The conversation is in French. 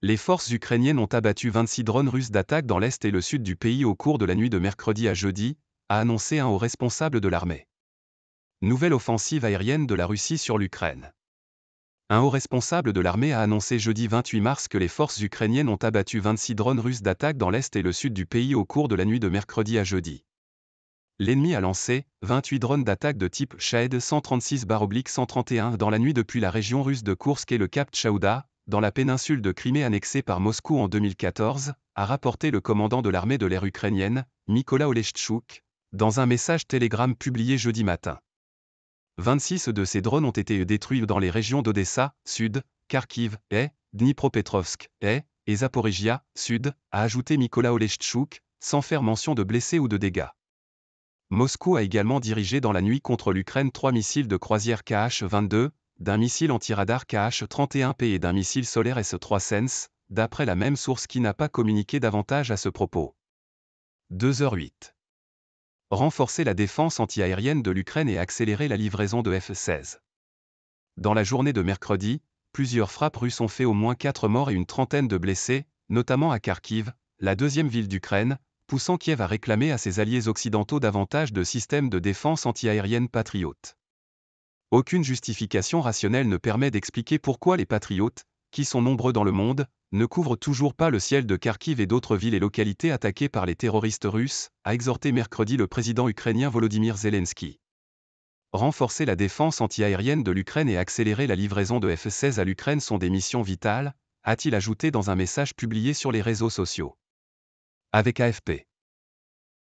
les forces ukrainiennes ont abattu 26 drones russes d'attaque dans l'est et le sud du pays au cours de la nuit de mercredi à jeudi, a annoncé un haut responsable de l'armée. Nouvelle offensive aérienne de la Russie sur l'Ukraine. Un haut responsable de l'armée a annoncé jeudi 28 mars que les forces ukrainiennes ont abattu 26 drones russes d'attaque dans l'est et le sud du pays au cours de la nuit de mercredi à jeudi. L'ennemi a lancé 28 drones d'attaque de type Shahed 136-131 dans la nuit depuis la région russe de Kursk et le cap Tchaouda, dans la péninsule de Crimée annexée par Moscou en 2014, a rapporté le commandant de l'armée de l'air ukrainienne, Mikola Oleshchuk, dans un message télégramme publié jeudi matin. 26 de ces drones ont été détruits dans les régions d'Odessa, Sud, Kharkiv, et, Dnipropetrovsk, et, et Zaporizhia, Sud, a ajouté Mikola Oleshchuk, sans faire mention de blessés ou de dégâts. Moscou a également dirigé dans la nuit contre l'Ukraine trois missiles de croisière KH-22, d'un missile antiradar KH-31P et d'un missile solaire S-3 Sense, d'après la même source qui n'a pas communiqué davantage à ce propos. 2h08. Renforcer la défense antiaérienne de l'Ukraine et accélérer la livraison de F-16. Dans la journée de mercredi, plusieurs frappes russes ont fait au moins 4 morts et une trentaine de blessés, notamment à Kharkiv, la deuxième ville d'Ukraine, poussant Kiev à réclamer à ses alliés occidentaux davantage de systèmes de défense antiaérienne patriotes aucune justification rationnelle ne permet d'expliquer pourquoi les patriotes, qui sont nombreux dans le monde, ne couvrent toujours pas le ciel de Kharkiv et d'autres villes et localités attaquées par les terroristes russes, a exhorté mercredi le président ukrainien Volodymyr Zelensky. Renforcer la défense antiaérienne de l'Ukraine et accélérer la livraison de F-16 à l'Ukraine sont des missions vitales, a-t-il ajouté dans un message publié sur les réseaux sociaux. Avec AFP.